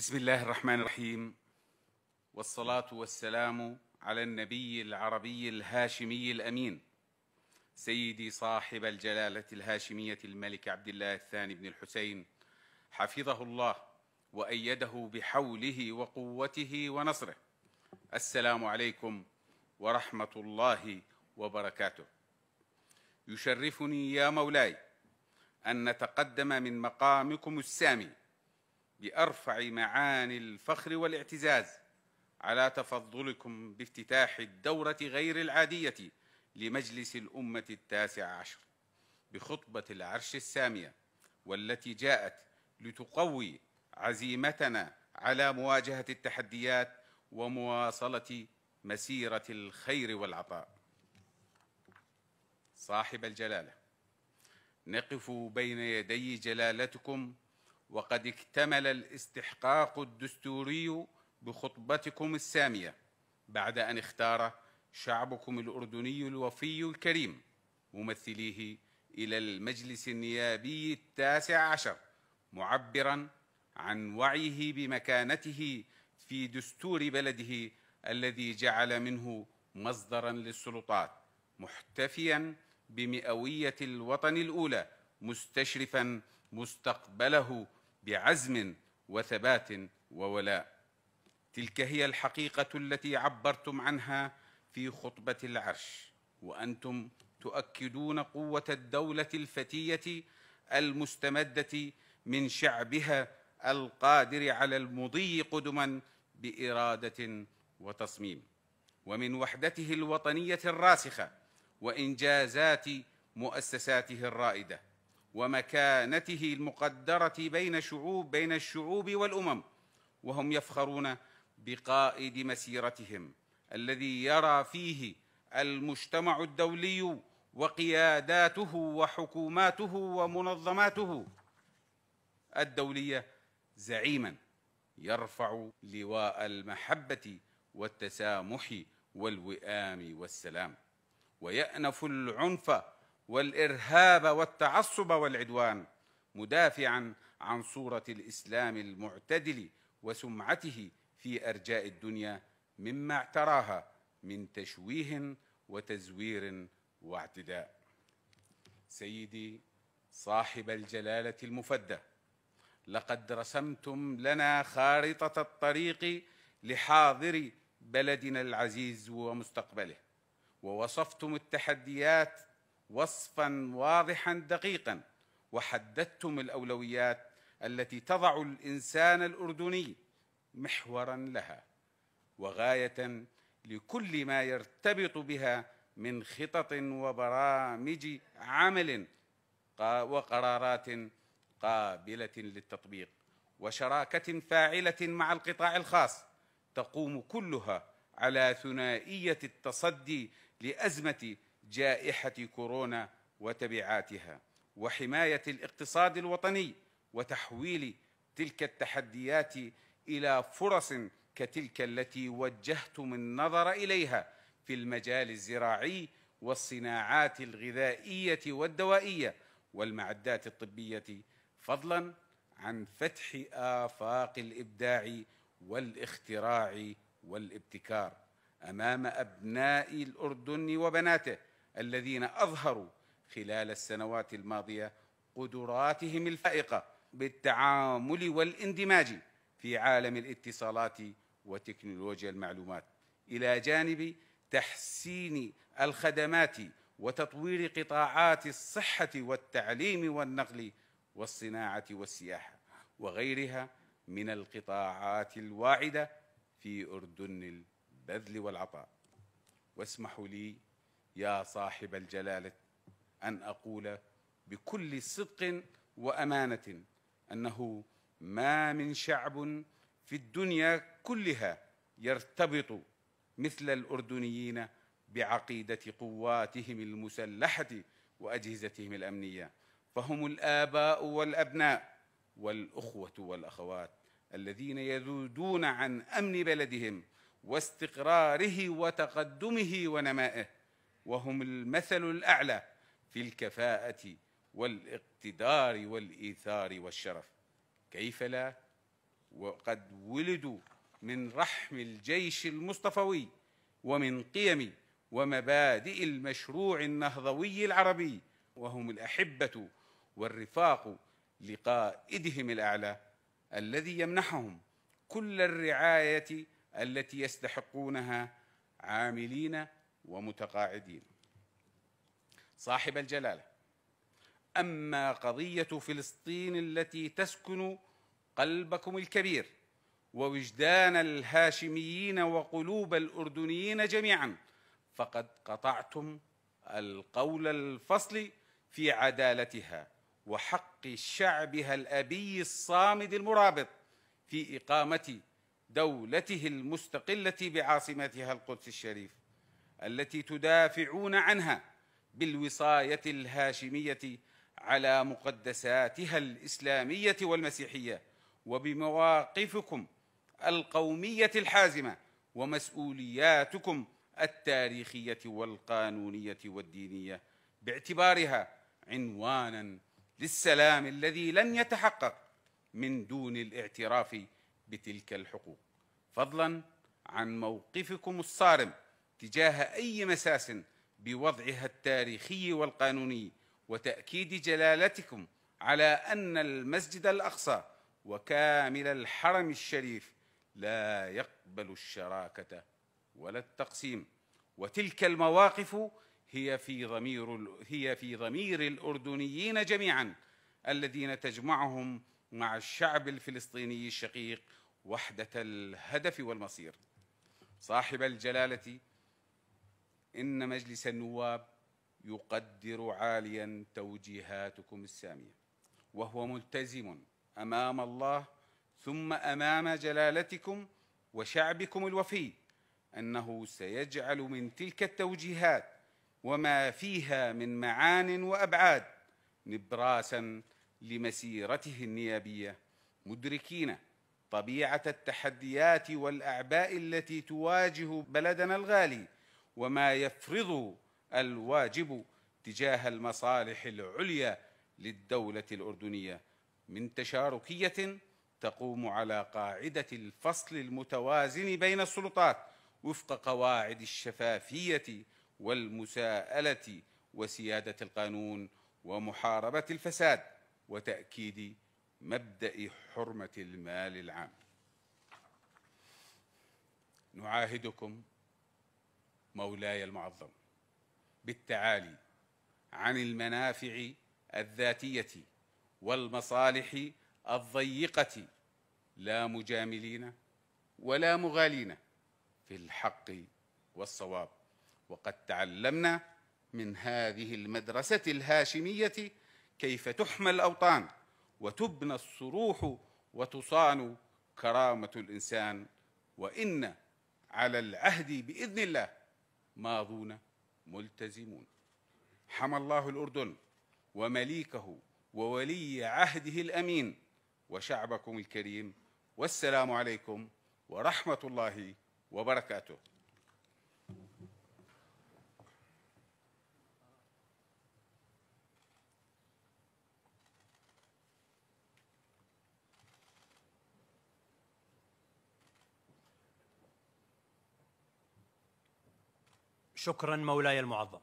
بسم الله الرحمن الرحيم والصلاة والسلام على النبي العربي الهاشمي الأمين سيدي صاحب الجلالة الهاشمية الملك عبد الله الثاني بن الحسين حفظه الله وأيده بحوله وقوته ونصره السلام عليكم ورحمة الله وبركاته يشرفني يا مولاي أن نتقدم من مقامكم السامي بأرفع معاني الفخر والاعتزاز على تفضلكم بافتتاح الدورة غير العادية لمجلس الأمة التاسع عشر بخطبة العرش السامية والتي جاءت لتقوي عزيمتنا على مواجهة التحديات ومواصلة مسيرة الخير والعطاء صاحب الجلالة نقف بين يدي جلالتكم وقد اكتمل الاستحقاق الدستوري بخطبتكم السامية بعد أن اختار شعبكم الأردني الوفي الكريم ممثليه إلى المجلس النيابي التاسع عشر معبرا عن وعيه بمكانته في دستور بلده الذي جعل منه مصدرا للسلطات محتفيا بمئوية الوطن الأولى مستشرفا مستقبله بعزم وثبات وولاء تلك هي الحقيقه التي عبرتم عنها في خطبه العرش وانتم تؤكدون قوه الدوله الفتيه المستمده من شعبها القادر على المضي قدما باراده وتصميم ومن وحدته الوطنيه الراسخه وانجازات مؤسساته الرائده ومكانته المقدرة بين شعوب بين الشعوب والأمم وهم يفخرون بقائد مسيرتهم الذي يرى فيه المجتمع الدولي وقياداته وحكوماته ومنظماته الدولية زعيما يرفع لواء المحبة والتسامح والوئام والسلام ويأنف العنف والارهاب والتعصب والعدوان مدافعا عن صوره الاسلام المعتدل وسمعته في ارجاء الدنيا مما اعتراها من تشويه وتزوير واعتداء سيدي صاحب الجلاله المفدى لقد رسمتم لنا خارطه الطريق لحاضر بلدنا العزيز ومستقبله ووصفتم التحديات وصفا واضحا دقيقا وحددتم الاولويات التي تضع الانسان الاردني محورا لها وغايه لكل ما يرتبط بها من خطط وبرامج عمل وقرارات قابله للتطبيق وشراكه فاعله مع القطاع الخاص تقوم كلها على ثنائيه التصدي لازمه جائحة كورونا وتبعاتها وحماية الاقتصاد الوطني وتحويل تلك التحديات إلى فرص كتلك التي وجهت من نظر إليها في المجال الزراعي والصناعات الغذائية والدوائية والمعدات الطبية فضلا عن فتح آفاق الإبداع والاختراع والابتكار أمام أبناء الأردن وبناته الذين أظهروا خلال السنوات الماضية قدراتهم الفائقة بالتعامل والاندماج في عالم الاتصالات وتكنولوجيا المعلومات إلى جانب تحسين الخدمات وتطوير قطاعات الصحة والتعليم والنقل والصناعة والسياحة وغيرها من القطاعات الواعدة في أردن البذل والعطاء واسمحوا لي يا صاحب الجلاله ان اقول بكل صدق وامانه انه ما من شعب في الدنيا كلها يرتبط مثل الاردنيين بعقيده قواتهم المسلحه واجهزتهم الامنيه فهم الاباء والابناء والاخوه والاخوات الذين يذودون عن امن بلدهم واستقراره وتقدمه ونمائه وهم المثل الاعلى في الكفاءه والاقتدار والايثار والشرف كيف لا وقد ولدوا من رحم الجيش المصطفوي ومن قيم ومبادئ المشروع النهضوي العربي وهم الاحبه والرفاق لقائدهم الاعلى الذي يمنحهم كل الرعايه التي يستحقونها عاملين ومتقاعدين صاحب الجلاله اما قضيه فلسطين التي تسكن قلبكم الكبير ووجدان الهاشميين وقلوب الاردنيين جميعا فقد قطعتم القول الفصل في عدالتها وحق شعبها الابي الصامد المرابط في اقامه دولته المستقله بعاصمتها القدس الشريف التي تدافعون عنها بالوصايه الهاشميه على مقدساتها الاسلاميه والمسيحيه وبمواقفكم القوميه الحازمه ومسؤولياتكم التاريخيه والقانونيه والدينيه باعتبارها عنوانا للسلام الذي لن يتحقق من دون الاعتراف بتلك الحقوق فضلا عن موقفكم الصارم تجاه أي مساس بوضعها التاريخي والقانوني وتأكيد جلالتكم على أن المسجد الأقصى وكامل الحرم الشريف لا يقبل الشراكة ولا التقسيم وتلك المواقف هي في ضمير هي في ضمير الأردنيين جميعا الذين تجمعهم مع الشعب الفلسطيني الشقيق وحدة الهدف والمصير صاحب الجلالة إن مجلس النواب يقدر عاليا توجيهاتكم السامية وهو ملتزم أمام الله ثم أمام جلالتكم وشعبكم الوفي أنه سيجعل من تلك التوجيهات وما فيها من معان وأبعاد نبراسا لمسيرته النيابية مدركين طبيعة التحديات والأعباء التي تواجه بلدنا الغالي وما يفرض الواجب تجاه المصالح العليا للدولة الأردنية من تشاركية تقوم على قاعدة الفصل المتوازن بين السلطات وفق قواعد الشفافية والمساءلة وسيادة القانون ومحاربة الفساد وتأكيد مبدأ حرمة المال العام. نعاهدكم مولاي المعظم بالتعالي عن المنافع الذاتيه والمصالح الضيقه لا مجاملين ولا مغالين في الحق والصواب وقد تعلمنا من هذه المدرسه الهاشميه كيف تحمى الاوطان وتبنى الصروح وتصان كرامه الانسان وان على العهد باذن الله ماضون ملتزمون حمى الله الأردن ومليكه وولي عهده الأمين وشعبكم الكريم والسلام عليكم ورحمة الله وبركاته شكرا مولاي المعظم